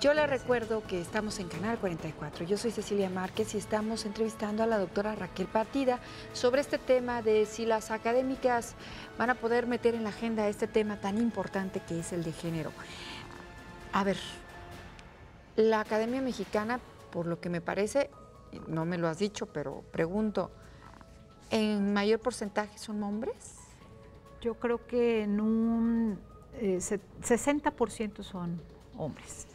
Yo le recuerdo que estamos en Canal 44. Yo soy Cecilia Márquez y estamos entrevistando a la doctora Raquel Partida sobre este tema de si las académicas van a poder meter en la agenda este tema tan importante que es el de género. A ver, la Academia Mexicana, por lo que me parece, no me lo has dicho, pero pregunto, ¿en mayor porcentaje son hombres? Yo creo que en un 60% eh, son hombres.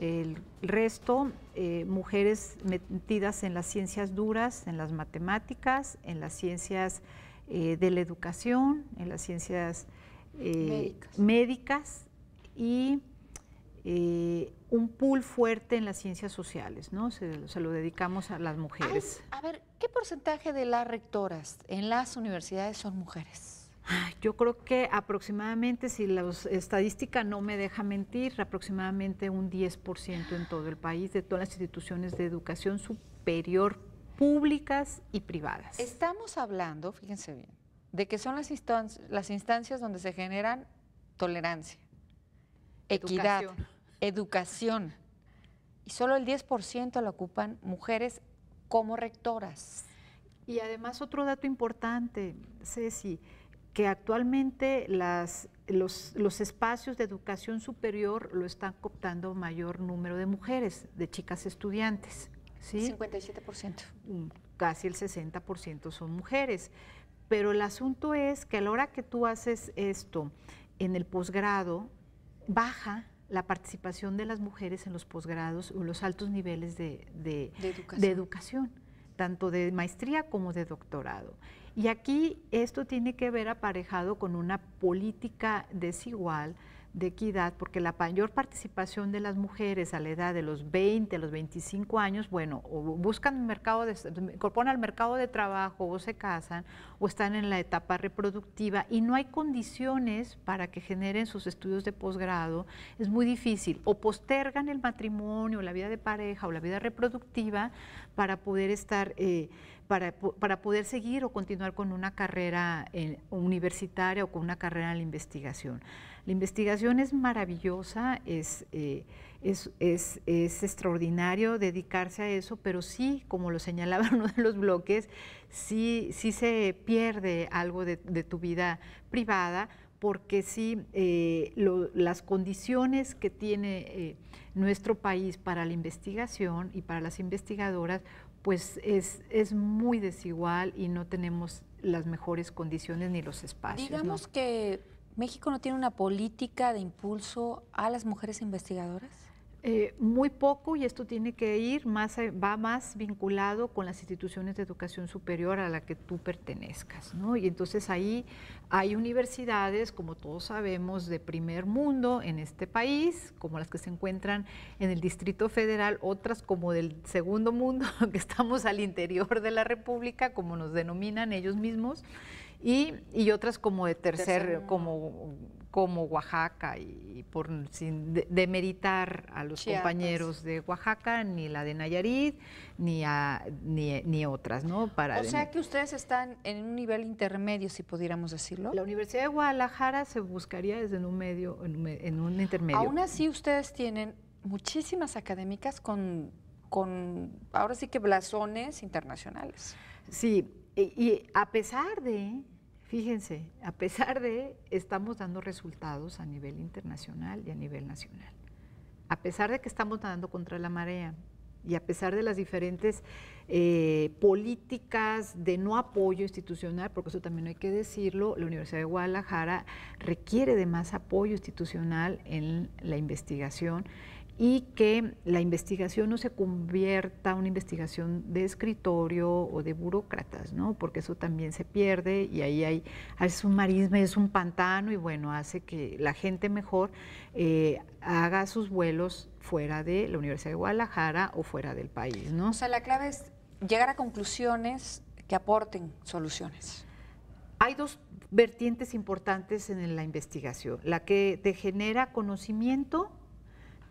El resto, eh, mujeres metidas en las ciencias duras, en las matemáticas, en las ciencias eh, de la educación, en las ciencias eh, médicas. y un pool fuerte en las ciencias sociales, ¿no? Se, lo dedicamos a las mujeres. a ver, ¿qué porcentaje de las rectoras en las universidades son mujeres? Yo creo que aproximadamente, si la estadística no me deja mentir, aproximadamente un 10% en todo el país de todas las instituciones de educación superior públicas y privadas. Estamos hablando, fíjense bien, de que son las, instancias, donde se generan tolerancia, equidad, educación, educación y solo el 10% la ocupan mujeres como rectoras. Y además otro dato importante, Ceci, que actualmente los, los, espacios de educación superior lo están cooptando mayor número de mujeres, de chicas estudiantes. ¿sí? 57%. Mm, casi el 60% son mujeres. Pero el asunto es que a la hora que tú haces esto en el posgrado, baja la participación de las mujeres en los posgrados o los altos niveles de, De educación tanto de maestría como de doctorado. Y aquí esto tiene que ver aparejado con una política desigual de equidad, porque la mayor participación de las mujeres a la edad de los 20, a los 25 años, bueno, o buscan un mercado, de, incorporan al mercado de trabajo, o se casan, o están en la etapa reproductiva y no hay condiciones para que generen sus estudios de posgrado, es muy difícil. O postergan el matrimonio, la vida de pareja o la vida reproductiva para poder estar... Eh, para, poder seguir o continuar con una carrera eh, universitaria o con una carrera en la investigación. La investigación es maravillosa, eh, es, es, extraordinario dedicarse a eso, pero sí, como lo señalaba uno de los bloques, sí, sí se pierde algo de, tu vida privada porque sí, eh, las condiciones que tiene eh, nuestro país para la investigación y para las investigadoras, pues es, muy desigual y no tenemos las mejores condiciones ni los espacios. Digamos que ¿México no tiene una política de impulso a las mujeres investigadoras? Eh, muy poco y esto tiene que ir más, eh, va más vinculado con las instituciones de educación superior a la que tú pertenezcas, Y entonces ahí hay universidades, como todos sabemos, de primer mundo en este país, como las que se encuentran en el Distrito Federal, otras como del segundo mundo, que estamos al interior de la República, como nos denominan ellos mismos y, otras como de tercer, como, como Oaxaca, y, por sin de, demeritar a los compañeros de Oaxaca, ni la de Nayarit, ni, ni, otras, ¿no? Para o sea que ustedes están en un nivel intermedio, si pudiéramos decirlo. La Universidad de Guadalajara se buscaría desde un medio, en un intermedio. Aún así, ustedes tienen muchísimas académicas con, con ahora sí que blasones internacionales. Sí, y a pesar de Fíjense, a pesar de, estamos dando resultados a nivel internacional y a nivel nacional. A pesar de que estamos nadando contra la marea y a pesar de las diferentes eh, políticas de no apoyo institucional, porque eso también hay que decirlo, la Universidad de Guadalajara requiere de más apoyo institucional en la investigación y que la investigación no se convierta en una investigación de escritorio o de burócratas, ¿no? Porque eso también se pierde y ahí hay es un marisma, es un pantano y bueno, hace que la gente mejor eh, haga sus vuelos fuera de la Universidad de Guadalajara o fuera del país, ¿no? O sea, la clave es llegar a conclusiones que aporten soluciones. Hay dos vertientes importantes en la investigación, la que te genera conocimiento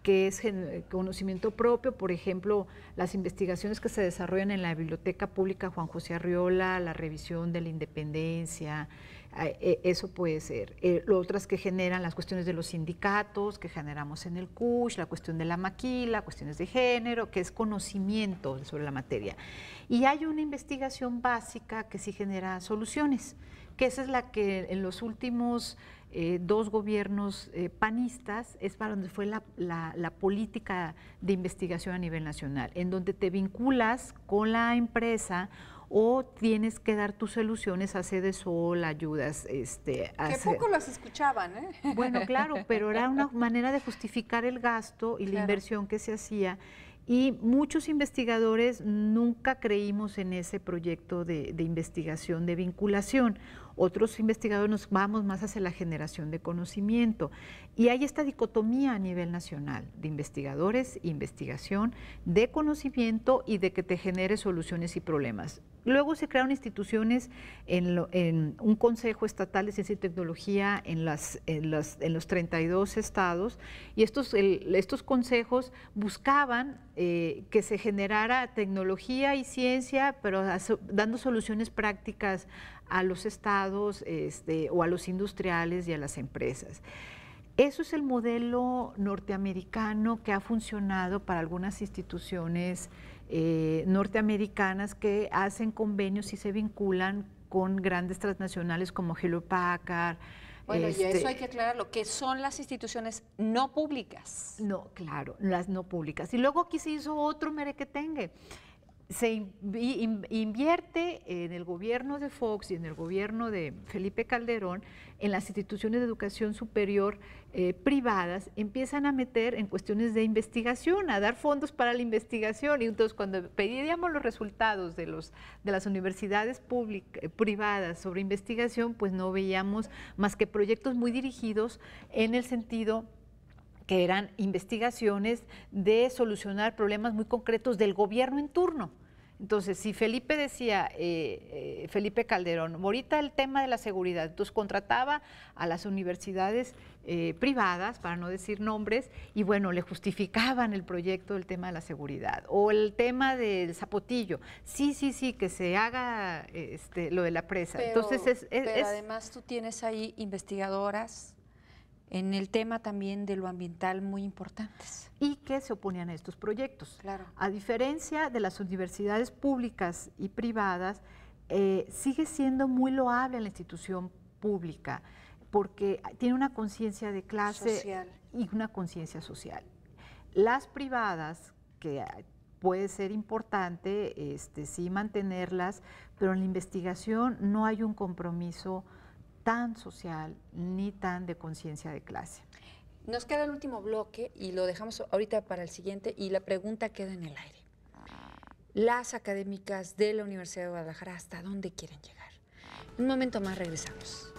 que es eh, conocimiento propio, por ejemplo, las investigaciones que se desarrollan en la Biblioteca Pública Juan José Arriola, la revisión de la independencia, eh, eh, eso puede ser. otras que generan las cuestiones de los sindicatos, que generamos en el CUSH, la cuestión de la maquila, cuestiones de género, que es conocimiento sobre la materia. Y hay una investigación básica que sí genera soluciones que esa es la que en los últimos eh, dos gobiernos eh, panistas es para donde fue la, política de investigación a nivel nacional, en donde te vinculas con la empresa o tienes que dar tus soluciones a sede sol, ayudas. Este, a que poco las escuchaban, ¿eh? Bueno, claro, pero era una manera de justificar el gasto y la inversión que se hacía. Y muchos investigadores nunca creímos en ese proyecto de, de investigación, de vinculación. Otros investigadores nos vamos más hacia la generación de conocimiento. Y hay esta dicotomía a nivel nacional de investigadores, investigación, de conocimiento y de que te genere soluciones y problemas. Luego se crearon instituciones en, un Consejo Estatal de Ciencia y Tecnología en, los 32 estados y estos, estos consejos buscaban eh, que se generara tecnología y ciencia, pero dando soluciones prácticas a los estados este, o a los industriales y a las empresas. Eso es el modelo norteamericano que ha funcionado para algunas instituciones eh, norteamericanas que hacen convenios y se vinculan con grandes transnacionales como Hello Packard, bueno, y eso hay este que aclararlo, que son las instituciones no públicas. No, claro, las no públicas. Y luego aquí se hizo otro merequetengue se invierte en el gobierno de Fox y en el gobierno de Felipe Calderón, en las instituciones de educación superior eh, privadas, empiezan a meter en cuestiones de investigación, a dar fondos para la investigación. Y entonces cuando pedíamos los resultados de, los, de las universidades eh, privadas sobre investigación, pues no veíamos más que proyectos muy dirigidos en el sentido que eran investigaciones de solucionar problemas muy concretos del gobierno en turno. Entonces, si Felipe decía, eh, eh, Felipe Calderón, ahorita el tema de la seguridad, entonces contrataba a las universidades eh, privadas, para no decir nombres, y bueno, le justificaban el proyecto del tema de la seguridad. O el tema del zapotillo, sí, sí, sí, que se haga este, lo de la presa. entonces, es, pero además tú tienes ahí investigadoras en el tema también de lo ambiental muy importantes. Y que se oponían a estos proyectos. Claro. A diferencia de las universidades públicas y privadas, eh, sigue siendo muy loable la institución pública porque tiene una conciencia de clase y una conciencia social. Las privadas, que puede ser importante, este, sí mantenerlas, pero en la investigación no hay un compromiso tan social ni tan de conciencia de clase. Nos queda el último bloque y lo dejamos ahorita para el siguiente y la pregunta queda en el aire. Las académicas de la Universidad de Guadalajara, ¿hasta dónde quieren llegar? Un momento más regresamos.